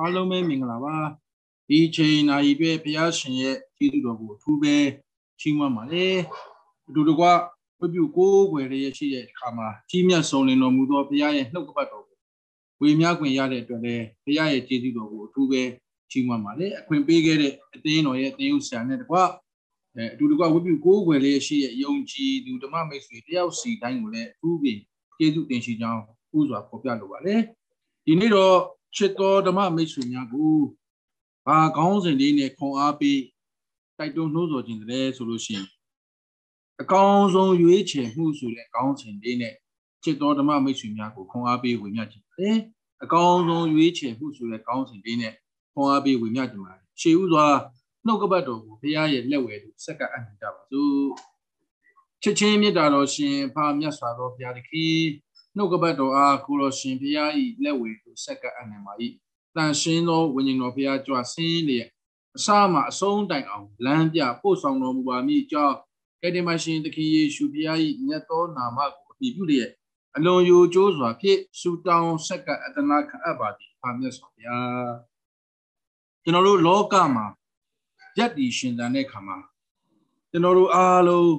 အားလုံးပဲမင်္ဂလာပါဒီချိန်နာရီပဲဘုရားရှင်ရဲ့ကျေးဇူးတော်ကိုအထူးပဲချီးမွမ်းပါတယ်အတူတကွဝိပုကိုးွယ်ရဲ့ရှိတဲ့အခါမှာကြီးမြတ်ဆုံးလင်တော်မူသောဘုရားရဲ့နှုတ်ကပတ်တော်ကိုဝေမျှခွင့်ရတဲ့အတွက်လည်းဘုရားရဲ့ကျေးဇူးတော်ကိုအထူးပဲချီးမွမ်းပါတယ်အခွင့်ပေးခဲ့တဲ့အသင်းတော်ရဲ့သင်ယူဆရာနဲ့တကွအတူတကွဝိပုကိုးွယ်ရဲ့ရှိတဲ့ယုံကြည်သူဓမ္မမိတ်ဆွေတယောက်စီတိုင်းကိုလည်းအထူးပင်ကျေးဇူးတင်ရှိကြောင်းဥစွာဖော်ပြလိုပါတယ်ဒီနေ့တော့ချစ်တော်ဓမ္မမိတ်ဆွေများကိုဘာကောင်းစဉ်လေးနဲ့ခွန်အားပေးတိုက်တွန်းနှိုးဆော်ခြင်းတည်းဆိုလို့ရှိရင်အကောင်းဆုံးရွေးချယ်မှုဆိုတဲ့ကောင်းစဉ်လေးနဲ့ချစ်တော်ဓမ္မမိတ်ဆွေများကိုခွန်အားပေးဝင်မြခြင်းတည်းအကောင်းဆုံးရွေးချယ်မှုဆိုတဲ့ကောင်းစဉ်လေးနဲ့ခွန်အားပေးဝင်မြခြင်းပါတယ်ရှေးဥစွာနှုတ်ကပတ်တော်ကိုဘုရားရဲ့လက်ဝဲသို့ဆက်ကပ်အပ်နေကြပါစို့ချစ်ချင်းမေတ္တာတော်ရှင်ဖာမြတ်စွာဘုရားသခင်နှုတ်ကပတ်တော်အားကိုတော်ရှင်ဘုရား၏လက်ဝဲသို့ဆက်ကပ်အနံပါ၏တန်ရှင်းသောဝိညာဉ်တော်ဘုရားကြွဆင်းလျက်အစမှအဆုံးတိုင်အောင်လမ်းပြပို့ဆောင်တော်မူပါမည်ကြောင်းကယ်တင်ပါရှင်သခင်ယေရှုဘုရား၏မြတ်သောနာမကိုအပြည့်ပြုလျက်အလွန်ယိုကျိုးစွာဖြင့်ဆူတောင်းဆက်ကပ်အတနာခံအပ်ပါသည်အာမြတ်စွာဘုရားကျွန်တော်တို့လောကမှာယက်တည်ရှင်သန်တဲ့ခါမှာကျွန်တော်တို့အားလုံး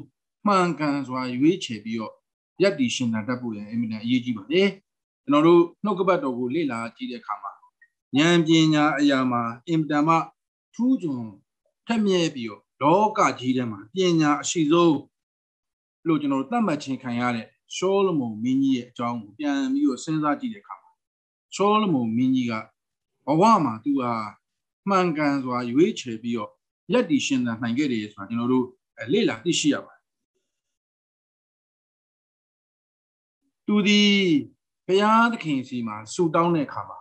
မှန်ကန်စွာရွေးချယ်ပြီးတော့ရက်တည်ရှင်နာတတ်ဖို့ရန်အင်မတန်အရေးကြီးပါတယ်ကျွန်တော်တို့နှုတ်ကပတ်တော်ကိုလေ့လာကြည့်တဲ့အခါမှာဉာဏ်ပညာအရာမှာအင်မတန်မှထူးချွန်ထက်မြက်ပြီးတော့လောကကြီးထဲမှာပညာအရှိဆုံးလို့ကျွန်တော်တို့သတ်မှတ်ခြင်းခံရတဲ့ရှောလမုန်မင်းကြီးရဲ့အကြောင်းကိုပြန်ပြီးတော့စဉ်းစားကြည့်တဲ့အခါမှာရှောလမုန်မင်းကြီးကဘဝမှာသူဟာမှန်ကန်စွာရွေးချယ်ပြီးတော့လက်တည်ရှင်သန်နိုင်ခဲ့တယ်ဆိုတာကျွန်တော်တို့လေ့လာသိရှိရပါတယ်သူသည်ဘုရားသခင်စီမှာဆူတောင်းတဲ့အခါမှာ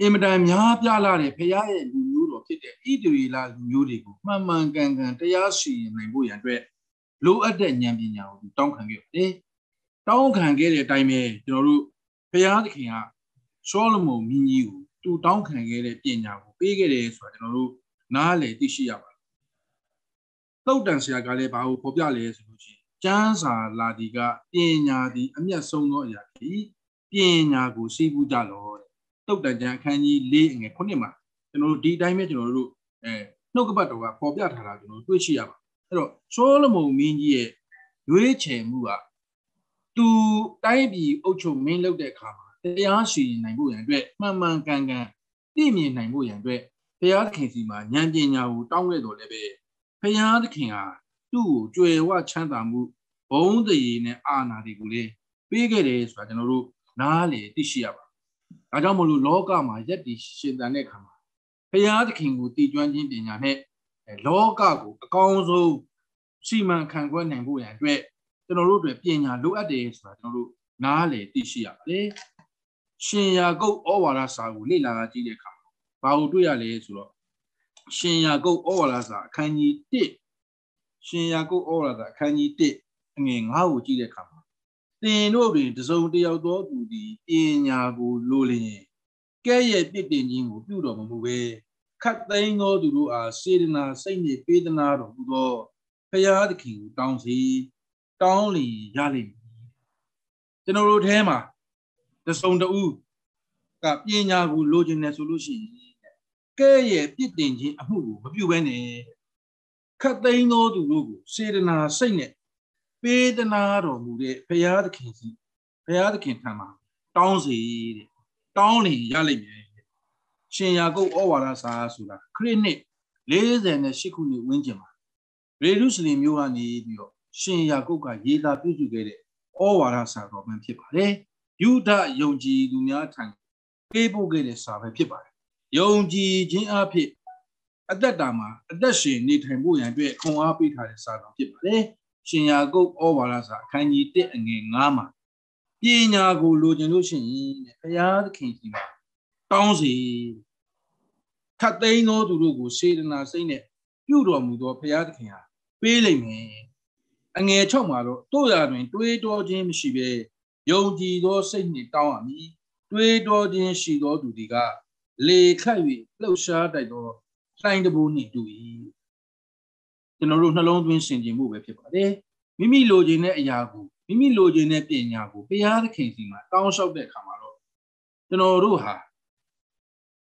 အင်မတန်များပြလာတဲ့ဘုရားရဲ့လူမျိုးတော်ဖြစ်တဲ့ဣတူရီလာလူမျိုးတွေကိုမှန်မှန်ကန်ကန်တရားစီရင်နိုင်ဖို့ရန်အတွက်လိုအပ်တဲ့ဉာဏ်ပညာကိုတောင်းခံခဲ့ပါတယ်။တောင်းခံခဲ့တဲ့အတိုင်းပဲကျွန်တော်တို့ဘုရားသခင်ကဆောလမုန်မြင်းကြီးကိုသူတောင်းခံခဲ့တဲ့ပညာကိုပေးခဲ့တယ်ဆိုတာကျွန်တော်တို့နားလည်သိရှိရပါတယ်။သုတ်တန်ဆရာကလည်းဘာကိုဖော်ပြလဲဆိုလို့ရှိရင်ကျမ်းစာလာဒီကပညာသည်အမျက်ဆုံးသောအရာဖြစ်ပညာကိုရှိဘူးကြလောတဲ့တုတ်တန်ကျမ်းအခန်းကြီး၄အငယ်9မှာကျွန်တော်တို့ဒီအတိုင်းပဲကျွန်တော်တို့အဲနှုတ်ကပတ်တော်ကပေါ်ပြထားတာကျွန်တော်တို့တွေ့ရှိရပါတယ်အဲ့တော့ဆိုလမုန်မင်းကြီးရဲ့ရွေးချယ်မှုကသူတိုင်းပြည်အုပ်ချုပ်မင်းလုပ်တဲ့အခါမှာတရားရှိနိုင်ဖို့ရန်အတွက်မှန်မှန်ကန်ကန်သိမြင်နိုင်ဖို့ရန်အတွက်ဘုရားသခင်စီမှာဉာဏ်ပညာကိုတောင်းခဲ့တော်လည်းပဲဘုရားသခင်ဟာသူ့ကိုကြွယ်ဝချမ်းသာမှုဘုံတည်နဲ့အာနာတွေကိုလေပေးခဲ့တယ်ဆိုတာကျွန်တော်တို့နားလေသိရှိရပါဒါကြောင့်မလို့လောကမှာယက်တီရှင်တန်တဲ့ခါမှာဘုရားသခင်ကိုတည်ကျွမ်းခြင်းပညာနဲ့လောကကိုအကောင်းဆုံးစီမံခန့်ခွဲနိုင်ဖို့ရန်အတွက်ကျွန်တော်တို့တွေပညာလိုအပ်တယ်ဆိုတာကျွန်တော်တို့နားလေသိရှိရပါတယ်ရှင်ရာကုတ်ဩဝါဒစာကိုလေ့လာကြည့်တဲ့အခါဘာကိုတွေ့ရလဲဆိုတော့ရှင်ရာကုတ်ဩဝါဒစာအခန်းကြီး1ရှင်ယာကုပ်ဩဝါဒအခန်းကြီး1အငယ်9ကိုကြည့်တဲ့အခါမှာသင်တို့တွင်တစုံတယောက်သောသူသည်ပညာကိုလိုလျင်ကဲ့ရဲ့ပြစ်တင်ခြင်းကိုပြုတော်မမူဘဲခတ်သိမ်းသောသူတို့အားစေတနာစိတ်နှင့်ပေးသနာတော်မူသော ဖရာသခင်ကိုတောင်းစီတောင်းလျင်ရလိမ့်မည်ကျွန်တော်တို့ထဲမှာတစုံတဦးကပညာကိုလိုချင်တယ်ဆိုလို့ရှိရင်ကဲ့ရဲ့ပြစ်တင်ခြင်းအမှုကိုမပြုဘဲနဲ့ခတ်သိမ်းသောသူတို့ကိုစေတနာစိတ်နဲ့ပေးတနာတော်မူတဲ့ဘုရားသခင်စီဘုရားသခင်ထံမှာတောင်းစီတဲ့တောင်းရင်ရလိမ့်မယ်ရှင်ယာကုပ်ဩဝါဒစာဆိုတာခရစ်နှစ်48ခုနှစ်ဝန်းကျင်မှာယေရုရှလင်မြို့ကနေပြီးတော့ရှင်ယာကုပ်ကရေးသားပြုစုခဲ့တဲ့ဩဝါဒစာတော်ပင်ဖြစ်ပါတယ်။ယုဒယုံကြည်သူများထံပေးပို့ခဲ့တဲ့စာပဲဖြစ်ပါတယ်။ယုံကြည်ခြင်းအဖြစ်အသက်တာမှာအသက်ရှင်နေထိုင်ဖို့ရန်အတွက်ခွန်အားပေးထားတဲ့စာတော်ဖြစ်ပါတယ်။ရှင်ယာကုပ်ဩဝါဒစာအခန်းကြီး1အငယ်9မှာပညာကိုလိုချင်လို့ရှိရင်ဘုရားသခင်ကြီးမှာတောင်းစီထပ်သိမ်းသောသူတို့ကိုစေတနာစိတ်နဲ့ပြုတော်မူသောဘုရားသခင်ဟာပေးလိမ့်မယ်။အငယ်6မှာတော့တို့ရာတွင် တွေးတောခြင်းမရှိဘဲယုံကြည်သောစိတ်နှင့်တောင်းရမည်။တွေးတောခြင်းရှိသောသူတွေကလေခတ်၍လှုပ်ရှားတတ်သောလှိုင်းတဘိုးနှင့်တူ၏ကျွန်တော်တို့နှလုံးသွင်းဆင်ခြင်မှုပဲဖြစ်ပါတယ်မိမိလိုချင်တဲ့အရာကိုမိမိလိုချင်တဲ့ပညာကိုဘုရားသခင်စီမှာတောင်းလျှောက်တဲ့အခါမှာတော့ကျွန်တော်တို့ဟာ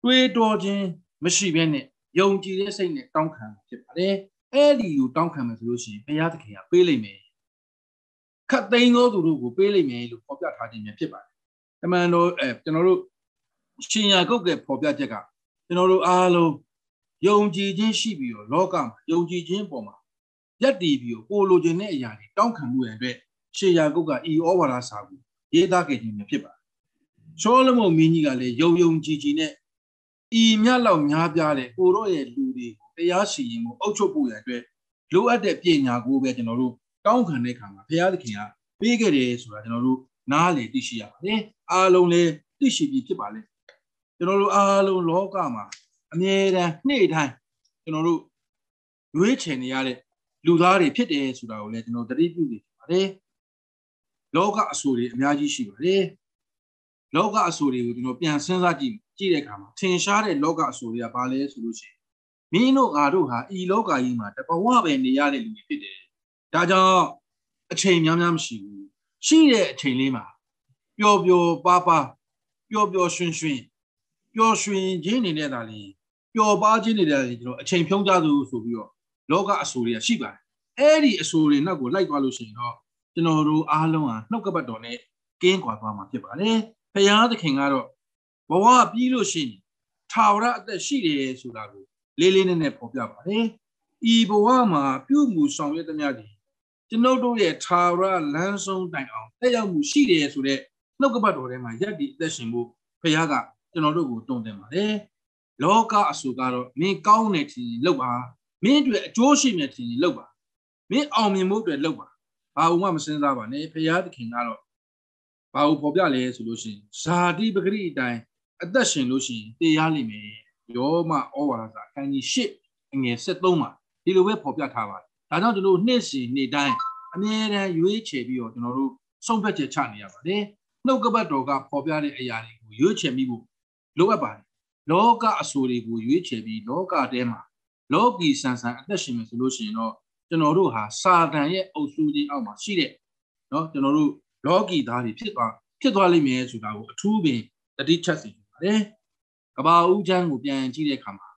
တွေးတော်ခြင်းမရှိဘဲနဲ့ယုံကြည်တဲ့စိတ်နဲ့တောင်းခံဖြစ်ပါတယ်အဲ့ဒီကိုတောင်းခံမယ်ဆိုလို့ရှိရင်ဘုရားသခင်ကပေးလိမ့်မယ်ခတ်သိမ်းသောသူတို့ကိုပေးလိမ့်မယ်လို့ဖော်ပြထားခြင်းဖြစ်ပါတယ်တမန်တော်အဲကျွန်တော်တို့ရှင်ရာကုတ်ကဖော်ပြချက် ကကျွန်တော်တို့အားလုံးယုံကြည်ခြင်းရှိပြီးတော့လောကမှာယုံကြည်ခြင်းပေါ်မှာယက်တည်ပြီးတော့ကိုလိုချင်တဲ့အရာတွေတောင်းခံမှုရတဲ့ရှေရာကုတ်ကဤဩဝါဒစာကိုရေးသားခဲ့ခြင်းဖြစ်ပါတယ်။ရှောလမုန်မင်းကြီးကလည်းယုံယုံကြည်ကြည်နဲ့ဤမြတ်လောက်များပြားတဲ့ကိုတို့ရဲ့လူတွေကိုတရားစီရင်မှုအုပ်ချုပ်ဖို့ရတဲ့လိုအပ်တဲ့ပညာကိုပဲကျွန်တော်တို့တောင်းခံတဲ့အခါမှာဘုရားသခင်ကပေးခဲ့တယ်ဆိုတာကျွန်တော်တို့နားလေသိရှိရပါတယ်။အားလုံးလည်းသိရှိပြီးဖြစ်ပါလေ။ကျွန်တော်တို့အားလုံးလောကမှာအမြဲတမ်းနေ့တိုင်းကျွန်တော်တို့ရွေးချယ်နေရတဲ့လူသားတွေဖြစ်တယ်ဆိုတာကိုလည်းကျွန်တော်တတိပြုနေပါတယ်လောကအဆိုတွေအများကြီးရှိပါတယ်လောကအဆိုတွေကိုကျွန်တော်ပြန်စဉ်းစားကြည့်ကြည့်တဲ့အခါမှာထင်ရှားတဲ့လောကအဆိုတွေကဘာလဲဆိုလို့ရှိရင်မင်းတို့ငါတို့ဟာဤလောကကြီးမှာတဘဝပဲနေရတဲ့လူတွေဖြစ်တယ်ဒါကြောင့်အချိန်များများမရှိဘူးရှိတဲ့အချိန်လေးမှာပျော်ပျော်ပါပါပျော်ပျော်ရွှင်ရွှင်ပျော်ရွှင်ခြင်းနေနဲ့သာလျှင်ပျော်ပါခြင်းတွေလည်းကျွန်တော်အချိန်ဖြုံးကြသူဆိုပြီးတော့လောကအဆိုတွေကရှိပါတယ်အဲ့ဒီအဆိုတွေနောက်ကိုလိုက်သွားလို့ရှိရင်တော့ကျွန်တော်တို့အားလုံးဟာနှုတ်ကပတ်တော်နဲ့ကင်းကွာသွားမှာဖြစ်ပါတယ်ဖရာသခင်ကတော့ဘဝပြီးလို့ရှိရင်ထာဝရအသက်ရှိတယ်ဆိုတာကိုလေးလေးနက်နက်ဖော်ပြပါတယ်ဤဘဝမှာပြုမှုဆောင်ရွက်သမျှတွေကျွန်ုပ်တို့ရဲ့ထာဝရလမ်းဆုံးတိုင်အောင်တက်ရောက်မှုရှိတယ်ဆိုတော့နှုတ်ကပတ်တော်ထဲမှာယက်ဒီအသက်ရှင်ဖို့ဖခင်ကကျွန်တော်တို့ကိုတွန်းတင်ပါတယ်လောကအဆူကတော့မင်းကောင်းတယ်ထင်ရင်လုပ်ပါမင်းအတွက်အကျိုးရှိမယ်ထင်ရင်လုပ်ပါမင်းအောင်မြင်မှုအတွက်လုပ်ပါဘာဘုံမှမစဉ်းစားပါနဲ့ဖရာသခင်ကတော့ဘာဘုံပေါ်ပြလဲဆိုလို့ရှိရင်ဇာတိပဂရိအတိုင်းအသက်ရှင်လို့ရှိရင်တရားလိမ့်မယ်ယောမဩဝါဒစာအခန်းကြီး၈အငယ်73မှာဒီလိုပဲပေါ်ပြထားပါတယ်ဒါကြောင့်ကျွန်တော်တို့နေ့စီနေ့တိုင်းအမြဲတမ်းရွေးချယ်ပြီးတော့ကျွန်တော်တို့ဆုံးဖြတ်ချက်ချနေရပါတယ်နှုတ်ကပတ်တော်ကပေါ်ပြတဲ့အရာတွေကိုရွေးချယ်မိဖို့လိုအပ်ပါတယ်လောကအဆိုတွေကိုရွေးချယ်ပြီးလောကထဲမှာလောကီဆန်ဆန်အသက်ရှင်မယ်ဆိုလို့ရှိရင်တော့ကျွန်တော်တို့ဟာစာတန်ရဲ့အုပ်စုခြင်းအောက်မှာရှိတဲ့เนาะကျွန်တော်တို့လောကီသားတွေဖြစ်သွားဖြစ်သွားလိမ့်မယ်ဆိုတာကိုအထူးပင်တတိချက်စီပါတယ်။ကဘာဦးချမ်းကိုပြန်ကြည့်တဲ့အခါမှာ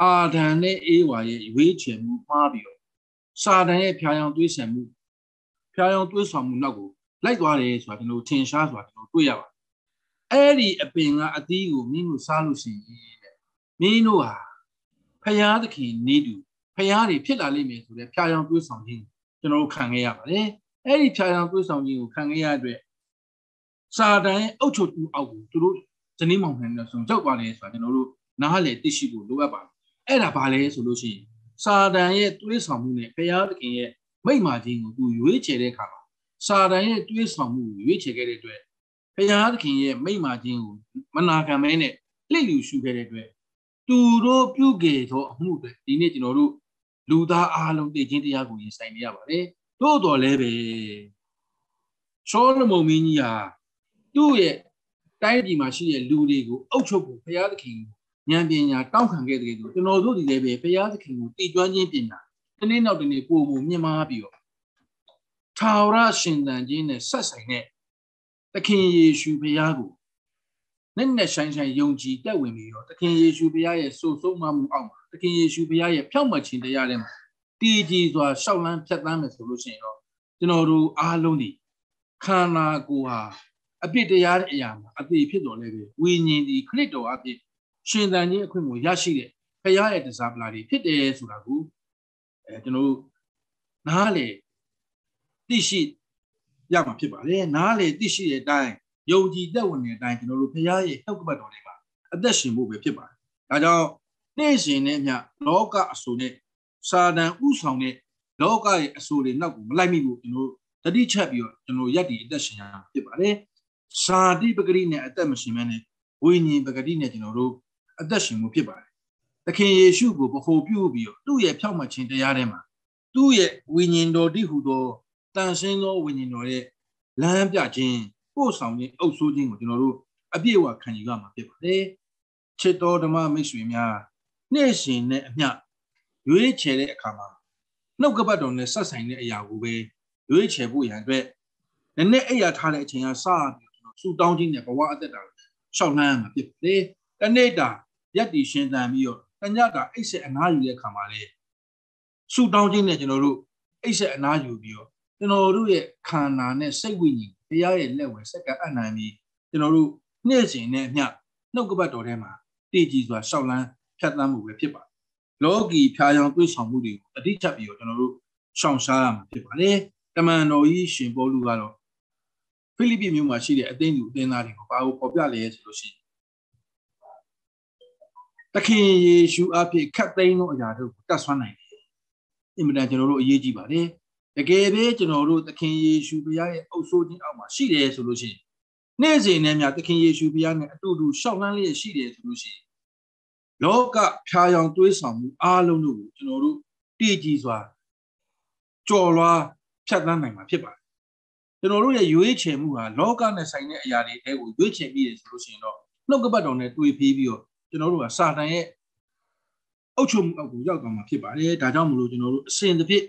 အာဒံနဲ့အေဝါရဲ့ရွေးချယ်မှုမှားပြီးတော့စာတန်ရဲ့ဖျားယောင်တွေးဆံမှုဖျားယောင်တွေးဆောင်မှုနောက်ကိုလိုက်သွားတယ်ဆိုတာကျွန်တော်ထင်ရှားဆိုတာကျွန်တော်တွေ့ရပါတယ်အဲ့ဒီအပင်ကအသီးကိုမင်းတို့စားလို့ရှိရင်မင်းတို့ဟာဖရာသခင်နေတူဖရာတွေဖြစ်လာလိမ့်မယ်ဆိုတဲ့ဖြာရောင်တွေးဆောင်ခြင်းကျွန်တော်တို့ခံခဲ့ရပါတယ်အဲ့ဒီဖြာရောင်တွေးဆောင်ခြင်းကိုခံခဲ့ရတဲ့စာတန်အုတ်ချုပ်သူအောက်ကိုသူတို့ဇနီးမောင်နှံနဲ့ဆုံးကြောက်ပါလေဆိုတာကျွန်တော်တို့နားလေသိရှိဖို့လိုအပ်ပါတယ်အဲ့ဒါဘာလဲဆိုလို့ရှိရင်စာတန်ရဲ့တွေးဆောင်မှုနဲ့ဖရာသခင်ရဲ့မိမ့်မာခြင်းကိုသူရွေးချယ်တဲ့အခါမှာစာတန်ရဲ့တွေးဆောင်မှုကိုရွေးချယ်ခဲ့တဲ့အတွက်ဘုရားသခင်ရဲ့မိမာခြင်းကိုမနာခံမဲနဲ့လှိမ့်လူရှုခဲ့တဲ့အတွက်သူတို့ပြုခဲ့သောအမှုတွေဒီနေ့ကျွန်တော်တို့လူသားအားလုံးသိချင်းတရားကိုရင်ဆိုင်နေရပါတယ်တို့တော်လည်းပဲရှောလမုန်မင်းကြီးဟာသူ့ရဲ့တိုင်းပြည်မှာရှိတဲ့လူတွေကိုအုပ်ချုပ်ဖို့ဘုရားသခင်ဉာဏ်ပညာတောင်းခံခဲ့တဲ့သူကျွန်တော်တို့ဒီလည်းပဲဘုရားသခင်ကိုတည်ကျွမ်းခြင်းပညာတနေ့နောက်တနေ့ပို့မှုမြင့်မားပြီးတော့ထာဝရရှင်သန်ခြင်းနဲ့ဆက်ဆိုင်တဲ့သခင်ယေရှုဘုရားကိုနဲ့နဲ့ဆိုင်ဆိုင်ယုံကြည်တက်ဝင်ပြီးတော့သခင်ယေရှုဘုရားရဲ့စုံစုံမမှုအောက်မှာသခင်ယေရှုဘုရားရဲ့ဖြောင့်မတ်ခြင်းတရားထဲမှာတည်ကြည်စွာရှောက်လန်းဖြတ်သန်းမယ်ဆိုလို့ရှိရင်တော့ကျွန်တော်တို့အားလုံးဒီခန္ဓာကိုယ်ဟာအပြစ်တရားတဲ့အရာမှာအပြစ်ဖြစ်တော်လဲပဲဝိညာဉ်ဒီခရစ်တော်အပြစ်ရှင်သန်ခြင်းအခွင့်ကိုရရှိတဲ့ဘုရားရဲ့တရားပလာတွေဖြစ်တယ်ဆိုတာကိုအဲကျွန်တော်တို့နားလေသိရှိရမှာဖြစ်ပါတယ်နားလေသိရှိတဲ့အတိုင်းယုံကြည်သက်ဝင်တဲ့အတိုင်းကျွန်တော်တို့ဘုရားရဲ့နှုတ်ကပတ်တော်တွေမှာအသက်ရှင်ဖို့ပဲဖြစ်ပါတယ်ဒါကြောင့်နေ့စဉ်နဲ့မြလောကအဆိုနဲ့စာတန်ဥဆောင်တဲ့လောကရဲ့အဆိုတွေနောက်ကိုမလိုက်မိဘူးကျွန်တော်တတိချက်ပြီးတော့ကျွန်တော်ယက်ဒီအသက်ရှင်ရဖြစ်ပါတယ်စာတိပဂရိနဲ့အသက်မရှင်မနဲ့ဝိညာဉ်ပဂရိနဲ့ကျွန်တော်တို့အသက်ရှင်မှုဖြစ်ပါတယ်သခင်ယေရှုကိုဗဟုပြုပြီးတော့သူ့ရဲ့ဖြောက်မှတ်ခြင်းတရားထဲမှာသူ့ရဲ့ဝိညာဉ်တော်တည်ဟူသောတန်ရှင်းသောဝိညာဉ်တော်ရဲ့လမ်းပြခြင်းပို့ဆောင်ခြင်းအုပ်ဆိုးခြင်းကိုကျွန်တော်တို့အပြည့်အဝခံယူရမှာဖြစ်ပါတယ်ချစ်တော်ဓမ္မမိတ်ဆွေများနှဲ့ရှင်နဲ့အမျှရွေးချယ်တဲ့အခါမှာနှုတ်ကပတ်တော်နဲ့ဆက်ဆိုင်တဲ့အရာကိုပဲရွေးချယ်ဖို့ရန်အတွက်နည်းနည်းအိပ်ရထားတဲ့အချိန်ကစပြီးကျွန်တော်ဆူတောင်းခြင်းနဲ့ဘဝအသက်တာရှောက်လန်းရမှာဖြစ်ပါတယ်တနေ့တာရက်တီရှင်သန်ပြီးတော့တညတာအိပ်ဆက်အနားယူတဲ့အခါမှာလေဆူတောင်းခြင်းနဲ့ကျွန်တော်တို့အိပ်ဆက်အနားယူပြီးတော့ကျွန်တော်တို့ရဲ့ခန္ဓာနဲ့စိတ်ဝိညာဉ်တရားရဲ့လက်ဝဲစက္ကအနိုင်ပြီးကျွန်တော်တို့နေ့စဉ်နဲ့အမျှနှုတ်ကပတ်တော်ထဲမှာတည်ကြည်စွာရှောက်လန်းဖြတ်သန်းမှုပဲဖြစ်ပါတယ်။လောကီဖြာယောင်တွေးဆောင်မှုတွေကိုအတိအကျပြီးတော့ကျွန်တော်တို့ရှောင်ရှားရမှာဖြစ်ပါလေ။တမန်တော်ကြီးရှင်ပေါလုကတော့ဖိလိပ္ပိမြို့မှာရှိတဲ့အသင်းသူအသင်းသားတွေကိုဘာကိုပေါ်ပြလဲဆိုလို့ရှိရင်သခင်ယေရှုအဖင်ခတ်သိမ်းသောအရာတို့ကိုတတ်ဆွမ်းနိုင်တယ်။အင်မတန်ကျွန်တော်တို့အရေးကြီးပါတယ်။တကယ်ပဲကျွန်တော်တို့သခင်ယေရှုဘုရားရဲ့အုပ်ဆိုးခြင်းအောက်မှာရှိတယ်ဆိုလို့ရှိရင်နေ့စဉ်နဲ့များသခင်ယေရှုဘုရားနဲ့အတူတူရှောက်လန်းလျက်ရှိတယ်ဆိုလို့ရှိရင်လောကဖြာယောင် တွေးဆောင်မှုအားလုံးတို့ကိုကျွန်တော်တို့တည်ကြည်စွာကြော်လွားဖြတ်သန်းနိုင်မှာဖြစ်ပါတယ်ကျွန်တော်တို့ရဲ့ရွေးချယ်မှုဟာလောကနဲ့ဆိုင်တဲ့အရာတွေအဲကိုရွေးချယ်ပြီးရဆိုလို့ရှိရင်တော့နှုတ်ကပတ်တော်နဲ့တွေ့ပြီးပြီးတော့ကျွန်တော်တို့ကစာတန်ရဲ့အုပ်ချုပ်မှုအောက်ကိုရောက်သွားမှာဖြစ်ပါတယ်ဒါကြောင့်မလို့ကျွန်တော်တို့အစဉ်တစ်ဖြစ်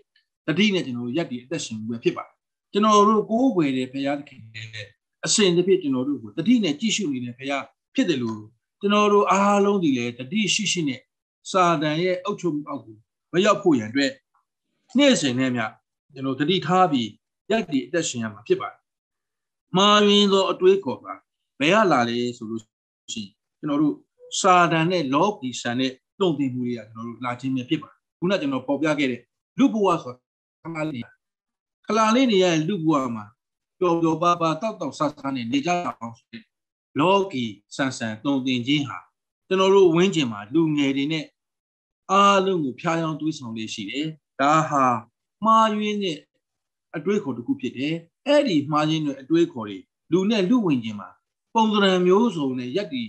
တတိနဲ့ကျွန်တော်တို့ရက်တည်အသက်ရှင်မှုပဲဖြစ်ပါတယ်ကျွန်တော်တို့ကိုးကွယ်တဲ့ဘုရားသခင်နဲ့အစဉ်တစ်ဖြစ်ကျွန်တော်တို့ကိုတတိနဲ့ကြည့်ရှုနေတဲ့ဘုရားဖြစ်တယ်လို့ကျွန်တော်တို့အားလုံးဒီလေတတိရှိရှိနဲ့စာတန်ရဲ့အုပ်ချုပ်မှုအောက်ကိုမရောက်ဖို့ရန်အတွက်နေ့စဉ်နဲ့မြကျွန်တော်တတိထားပြီးရက်တည်အသက်ရှင်ရမှာဖြစ်ပါတယ်မာရင်းသောအတွေးခေါ်တာဘယ်ကလာလဲဆိုလို့ရှိရင်ကျွန်တော်တို့စာတန်နဲ့လောဘီဆန်နဲ့တုံ့တင်မှုတွေကကျွန်တော်တို့လာခြင်းပဲဖြစ်ပါတယ်ခုနကျွန်တော်ပေါ်ပြခဲ့တဲ့လူဘဝဆိုတာခမလေးခလာလေးနေရလူဘွားမှာပျော်ပျော်ပါပါတောက်တောက်ဆဆနဲ့နေကြအောင်ဆိုတဲ့လောကီဆန်ဆန်တုံတင်ခြင်းဟာကျွန်တော်တို့ဝင်းကျင်မှာလူငယ်တွေနဲ့အားလုံးကိုဖျားယောင်းတွေးဆောင်လေးရှိတယ်ဒါဟာမှားယွင်းတဲ့အတွေးခေါ်တစ်ခုဖြစ်တယ်အဲ့ဒီမှားယွင်းတဲ့အတွေးခေါ်တွေလူနဲ့လူဝင်ခြင်းမှာပုံစံမျိုးစုံနဲ့ရက်တီ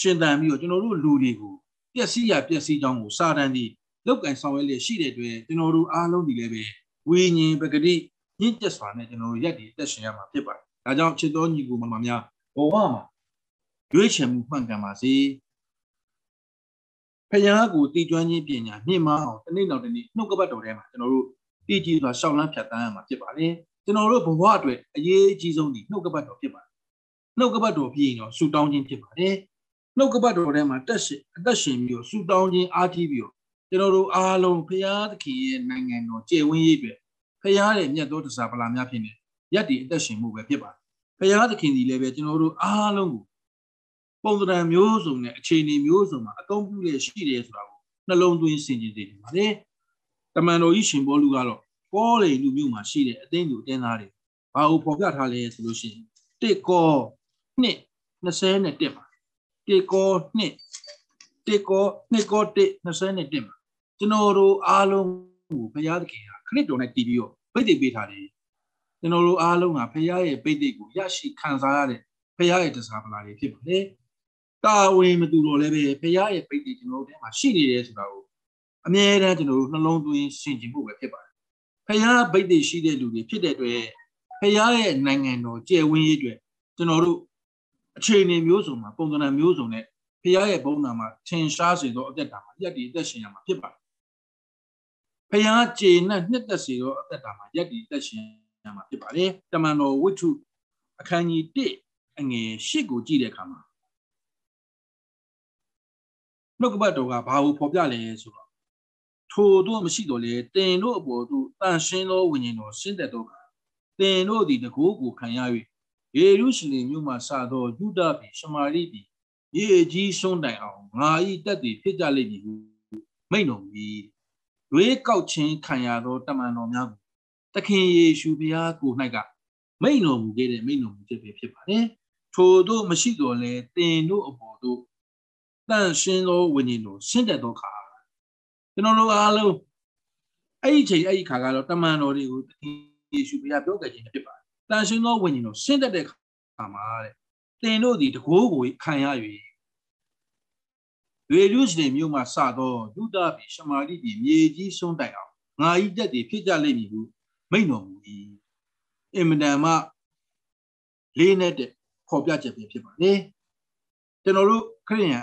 ရှင်သန်ပြီးတော့ကျွန်တော်တို့လူတွေကိုပျက်စီးရပျက်စီးကြောင်းကိုစာတန်ဒီလောက်ကန်ဆောင်ရွက်လျက်ရှိတဲ့အတွက်ကျွန်တော်တို့အားလုံးဒီလည်းပဲဝိညာဉ်ပဂတိညစ်သက်စွာနဲ့ကျွန်တော်တို့ရက်တည်တက်ရှင်ရမှာဖြစ်ပါတယ်။ဒါကြောင့်ချစ်တော်ညီကိုမမများဘဝမှာရွေးချယ်မှုမှန်ကန်ပါစေ။ဖခင်ကိုတည်ကျွမ်းခြင်းပညာမြင့်မားအောင်တစ်နေ့နောက်တစ်နေ့နှုတ်ကပတ်တော်ထဲမှာကျွန်တော်တို့တည်ကြည်စွာရှောင်လန်းဖြတ်သန်းရမှာဖြစ်ပါလေ။ကျွန်တော်တို့ဘဝအတွက်အရေးအကြီးဆုံးဒီနှုတ်ကပတ်တော်ဖြစ်ပါတယ်။နှုတ်ကပတ်တော်ပြီးရင်တော့ဆူတောင်းခြင်းဖြစ်ပါတယ်။နှုတ်ကပတ်တော်ထဲမှာတက်ရှင်အသက်ရှင်ပြီးတော့ဆူတောင်းခြင်းအားကြီးပြီးတော့ကျွန်တော်တို့အားလုံးဖရာသခင်ရဲ့နိုင်ငံတော်ကျေဝန်းရေးအတွက်ဖရာရဲ့မြတ်သောတရားပလာများဖြစ်နေရက်တည်အသက်ရှင်မှုပဲဖြစ်ပါတယ်ဖရာသခင်ဒီလည်းပဲကျွန်တော်တို့အားလုံးကိုပုံသဏ္ဍာန်မျိုးစုံနဲ့အခြေအနေမျိုးစုံမှာအသုံးပြုရရှိတယ်ဆိုတာကိုနှလုံးသွင်းစဉ်းကျင်နေပါတယ်တမန်တော်ကြီးရှင်ဘောလူကတော့ကောလေလူမျိုးမှာ ရှိတဲ့အသိဉာဏ်အတင်းသားတွေဘာကိုပေါ်ပြထားလဲဆိုလို့ရှိရင်တစ်ကောနှစ်20နဲ့တက်ပါတစ်ကောနှစ်တစ်ကောနှစ်ကောတစ်20နဲ့တက်ပါကျွန်တော်တို့အားလုံးကိုဘုရားသခင်ကခရစ်တော်နဲ့တည်ပြီးတော့ပိတ်သိပေးထားတယ်ကျွန်တော်တို့အားလုံးကဘုရားရဲ့ပိတ်သိကိုရရှိခံစားရတဲ့ဘုရားရဲ့တရားပလာတွေဖြစ်ပါတယ်တာဝန်မတူတော့လည်းပဲဘုရားရဲ့ပိတ်သိကျွန်တော်တို့ထဲမှာရှိနေတယ်ဆိုတာကိုအမြဲတမ်းကျွန်တော်တို့နှလုံးသွင်းရှင်ကျင်ဖို့ပဲဖြစ်ပါတယ်ဘုရားပိတ်သိရှိတဲ့လူတွေဖြစ်တဲ့အတွက်ဘုရားရဲ့နိုင်ငံတော်ကျယ်ဝန်းရေးအတွက်ကျွန်တော်တို့အခြေအနေမျိုးစုံမှာပုံသဏ္ဍာန်မျိုးစုံနဲ့ဘုရားရဲ့ဘုန်းနာမှာထင်ရှားစေသောအသက်တာမှာယက်တည်အသက်ရှင်ရမှာဖြစ်ပါတယ်ဖျားကျေနဲ့နှစ်သက်စီတော့အသက်တာမှာယက်ဒီတက်ရှင်ရမှာဖြစ်ပါတယ်တမန်တော်ဝိထုအခန်းကြီး1အငယ်8ကိုကြည့်တဲ့အခါမှာနှုတ်ကပတ်တော်ကဘာကိုဖော်ပြလဲဆိုတော့ထိုတို့မရှိတော့လေတင်တို့အပေါ်သို့တန်ရှင်းသောဝိညာဉ်တော်ဆင်းသက်တော်ကတင်တို့သည်တကိုးကိုခံရ၍ယေရုရှလင်မြို့မှစသောယုဒပြည်ရှမာရိပြည်ရေကြီးဆုံးတိုင်အောင်ငါဤတက်သည်ဖြစ်ကြလိမ့်မည်ဟုမိန့်တော်မူ၏ရွေးကောက်ခြင်းခံရသောတမန်တော်များကိုသခင်ယေရှုဘုရားကို၌က မိန်တော်မူခဲ့တဲ့မိန်တော်မူခြင်းပဲဖြစ်ပါတယ်ထို့သောမရှိတော်လဲတင်တို့အပေါ်တို့တန်ရှင်းသောဝိညာဉ်တော်ရှင်းတတ်သောခါကျွန်တော်တို့အားလုံးအဲ့ဒီချိန်အဲ့ဒီခါကတော့တမန်တော်တွေကိုသခင်ယေရှုဘုရားပြောခဲ့ခြင်းဖြစ်ပါတယ်တန်ရှင်းသောဝိညာဉ်တော်ရှင်းတတ်တဲ့ခါမှာတဲ့တင်တို့ဒီတကိုးကိုခံရ၍ရေရုရှလင်မြို့မှစသောဒုဒပြည်ရှမာရိပြည်မြေကြီးဆုံးတိုင်အောင်ငါဤတက်သည်ဖြစ်ကြလိမ့်မည်ဟုမိန့်တော်မူ၏အင်မတန်မှလေးနဲ့တဲ့ဖော်ပြချက်ပဲဖြစ်ပါလေကျွန်တော်တို့ခရိယန်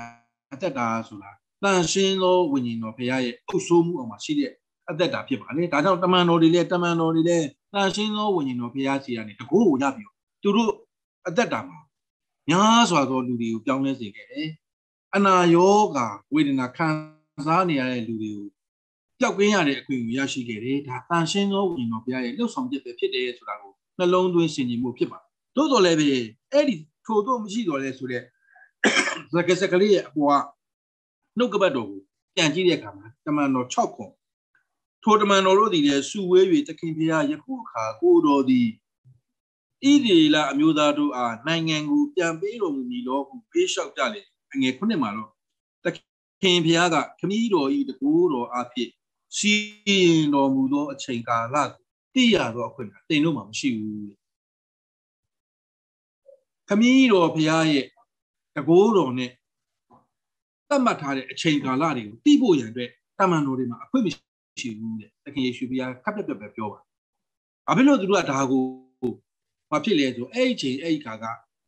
အသက်တာဆိုတာတန်ရှင်းသောဝိညာဉ်တော်ဘုရားရဲ့အုပ်ဆိုးမှုအောင်မှာရှိတဲ့အသက်တာဖြစ်ပါလေဒါကြောင့်တမန်တော်တွေလည်းတမန်တော်တွေလည်းတန်ရှင်းသောဝိညာဉ်တော်ဘုရားစီကနေတကိုးကိုရပြီးတော့သူတို့အသက်တာမှာများစွာသောလူတွေကိုပြောင်းလဲစေခဲ့တယ်အနာယောဂါဝေဒနာခံစားနေရတဲ့လူတွေကိုပျောက်ကင်းရတဲ့အခွင့်အရေးရရှိခဲ့တယ်ဒါတန်ရှင်းသောဝိညာဉ်တော်ဘုရားရဲ့လှုပ်ဆောင်ချက်ပဲဖြစ်တယ်ဆိုတာကိုနှလုံးသွင်းဆင်ခြင်မှုဖြစ်ပါတယ်သို့တော်လည်းပဲအဲ့ဒီထို့တော့မရှိတော့လဲဆိုတဲ့စကစကလေးရဲ့အပေါ်ကနှုတ်ကပတ်တော်ကိုပြန်ကြည့်တဲ့အခါမှာတမန်တော်6ခုထိုတမန်တော်တို့သည်လည်းစုဝေး၍တခင်ဘုရားယခုအခါကိုတော်သည်ဣဒီလာအမျိုးသားတို့အားနိုင်ငံကိုပြန်ပေးတော်မူမည်လို့ဟုပေးလျှောက်ကြလေအငယ်ခုနှစ်မှာတော့သခင်ဘုရားကခမည်းတော်ဤတကူတော်အဖြစ်စီရင်တော်မူသောအချိန်ကာလကိုသိရသောအခွင့်အတင်တို့မှာမရှိဘူးခမည်းတော်ဘုရားရဲ့တကူတော်နဲ့သတ်မှတ်ထားတဲ့အချိန်ကာလတွေကိုသိဖို့ရန်အတွက်တမန်တော်တွေမှာအခွင့်မရှိဘူးတဲ့သခင်ယေရှုဘုရားခပ်ပြက်ပြက်ပဲပြောပါဘာဖြစ်လို့သူတို့ကဒါကိုဘာဖြစ်လဲဆိုအဲ့ဒီချိန်အဲ့ဒီခါက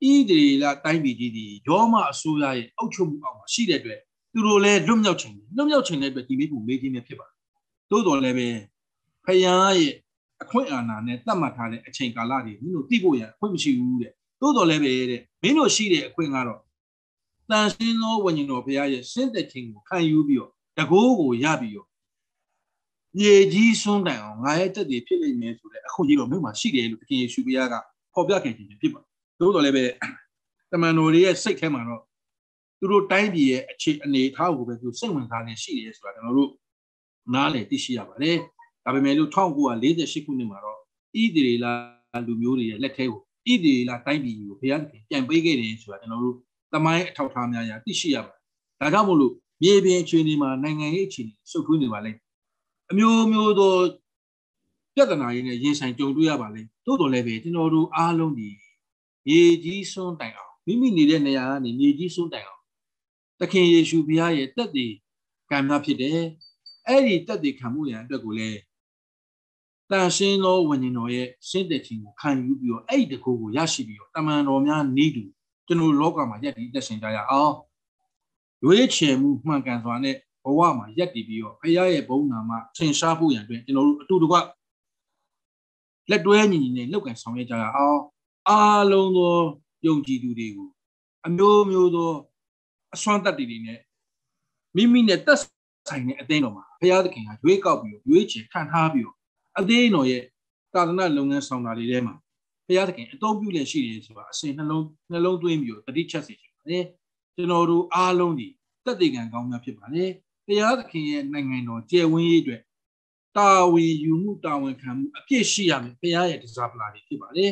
ဤဒေလာတိုင်းပြည်ကြီးဒီရောမအစိုးရရဲ့အုပ်ချုပ်မှုအောက်မှာရှိတဲ့အတွက်သူတို့လည်းလွတ်မြောက်ခြင်းလွတ်မြောက်ခြင်းတဲ့အတွက်ဒီမိဖို့မေးခြင်းပဲဖြစ်ပါတယ်။သို့တော်လည်းပဲဖယားရဲ့အခွင့်အာဏာနဲ့တတ်မှတ်ထားတဲ့အချိန်ကာလတွေမင်းတို့သိဖို့ရအခွင့်မရှိဘူးတဲ့။သို့တော်လည်းပဲတဲ့မင်းတို့ရှိတဲ့အခွင့်ကတော့တန်ရှင်းသောဝိညာဉ်တော်ဖယားရဲ့ရှင်းတဲ့ခြင်းကိုခံယူပြီးတော့တကိုးကိုရပြီးတော့မြေကြီးစွန့်တိုင်အောင်ငါရဲ့တက်တည်ဖြစ်နေမယ်ဆိုတဲ့အခွင့်အရေးတော့မြို့မှာရှိတယ်လို့အရှင်ယေရှုဘုရားကဖော်ပြခဲ့ခြင်းဖြစ်ပါတယ်သို့တော်လည်းပဲတမန်တော်တွေရဲ့စိတ်ထဲမှာတော့သူတို့တိုင်းပြည်ရဲ့အခြေအနေအထားကိုပဲသူစိတ်ဝင်စားနေရှိတယ်ဆိုတာကျွန်တော်တို့နားလည်သိရှိရပါတယ်။ဒါပေမဲ့လို့1948ခုနှစ်မှာတော့ဣသရေလလူမျိုးတွေရဲ့လက်ထဲကိုဣသရေလတိုင်းပြည်ကိုဘုရားသခင်ပြန်ပေးခဲ့တယ်ဆိုတာကျွန်တော်တို့သမိုင်းအထောက်အထားများရာသိရှိရပါတယ်။ဒါကြောင့်မို့လို့မြေပြင်အခြေအနေမှာနိုင်ငံရေးအခြေအနေရှုပ်ထွေးနေပါလိမ့်။အမျိုးမျိုးသောပြဿနာရင်းနဲ့ရင်ဆိုင်ကြုံတွေ့ရပါလိမ့်။သို့တော်လည်းပဲကျွန်တော်တို့အားလုံးဒီမြေကြီးစွန်းတိုင်အောင်မိမိနေတဲ့နေရာကနေမြေကြီးစွန်းတိုင်အောင်သခင်ယေရှုဘုရားရဲ့တက်တည်ကံများဖြစ်တယ်အဲ့ဒီတက်တည်ခံမှုရန်အတွက်ကိုလည်းတန်ရှင်းသောဝိညာဉ်တော်ရဲ့ရှင်းတဲ့ခြင်းကိုခံယူပြီးတော့အဲ့ဒီတကူကိုရရှိပြီးတော့တမန်တော်များနေတူကျွန်တော်လောကမှာယက်တည်တက်ရှင်ကြရအောင်ရွေးချယ်မှုမှန်ကန်စွာနဲ့ဘဝမှာယက်တည်ပြီးတော့ဘုရားရဲ့ဘုန်းနာမှာထင်ရှားဖို့ရန်အတွက်ကျွန်တော်တို့အတူတကွလက်တွဲညီညီနဲ့လောက်ကန်ဆောင်ရွက်ကြရအောင်အားလုံးသောယုံကြည်သူတွေကိုအမျိုးမျိုးသောအစွမ်းတတ်တွေနဲ့မိမိနဲ့တက်ဆိုင်တဲ့အသင်းတော်မှာဘုရားသခင်ကရွေးကောက်ပြီးရွေးချယ်ခံထားပြီးအသင်းတော်ရဲ့သာသနာလုပ်ငန်းဆောင်တာတွေထဲမှာဘုရားသခင်အသုံးပြုလျက်ရှိတယ်ဆိုတာအစဉ်နှလုံးနှလုံးသွင်းပြီးတတိချက်စီရှိပါတယ်ကျွန်တော်တို့အားလုံးဒီတက်တည်ကံကောင်းများဖြစ်ပါလေဘုရားသခင်ရဲ့နိုင်ငံတော်ကျယ်ဝန်းရေးအတွက်တာဝန်ယူမှုတာဝန်ခံမှုအပြည့်ရှိရမယ်ဘုရားရဲ့ desire တွေဖြစ်ပါလေ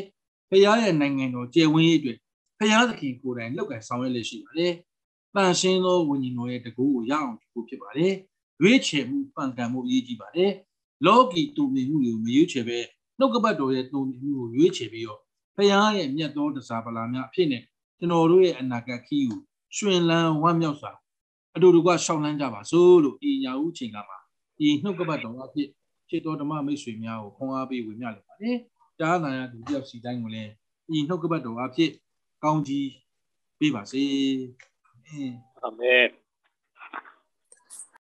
ဖရာရဲ့နိုင်ငံတော်ကျယ်ဝန်းရေးအတွက်ဖရာသခင်ကိုယ်တိုင်လောက်ကန်ဆောင်ရွက်လက်ရှိပါတယ်။တန်ရှင်းသောဝိညာဉ်တော်ရဲ့တကူကိုရအောင်ပြုဖြစ်ပါတယ်။ရွေးချယ်မှုပန်ကန်မှုအရေးကြီးပါတယ်။လောကီတူမြင်မှုတွေကိုမရွေးချယ်ပဲနှုတ်ကပတ်တော်ရဲ့တူမြင်မှုကိုရွေးချယ်ပြီးတော့ဖရာရဲ့မြတ်သောတရားပလာများအဖြစ်နဲ့ကျွန်တော်တို့ရဲ့အနာဂတ်ခီးကိုရှင်လန်းဝမ်းမြောက်စွာအတူတူကရှောင်းလန်းကြပါစို့လို့ဤညာဦးချိန်ကမှာဤနှုတ်ကပတ်တော်အဖြစ်ခြေတော်ဓမ္မမိတ်ဆွေများကိုခွန်အားပေးဝေမျှလိုက်ပါတယ်။ကြားနာရသူတယောက်စီတိုင်းကိုလည်းဤနှုတ်ကပတ်တော်အဖြစ်ကောင်းကြီးပေးပါစေအာမင်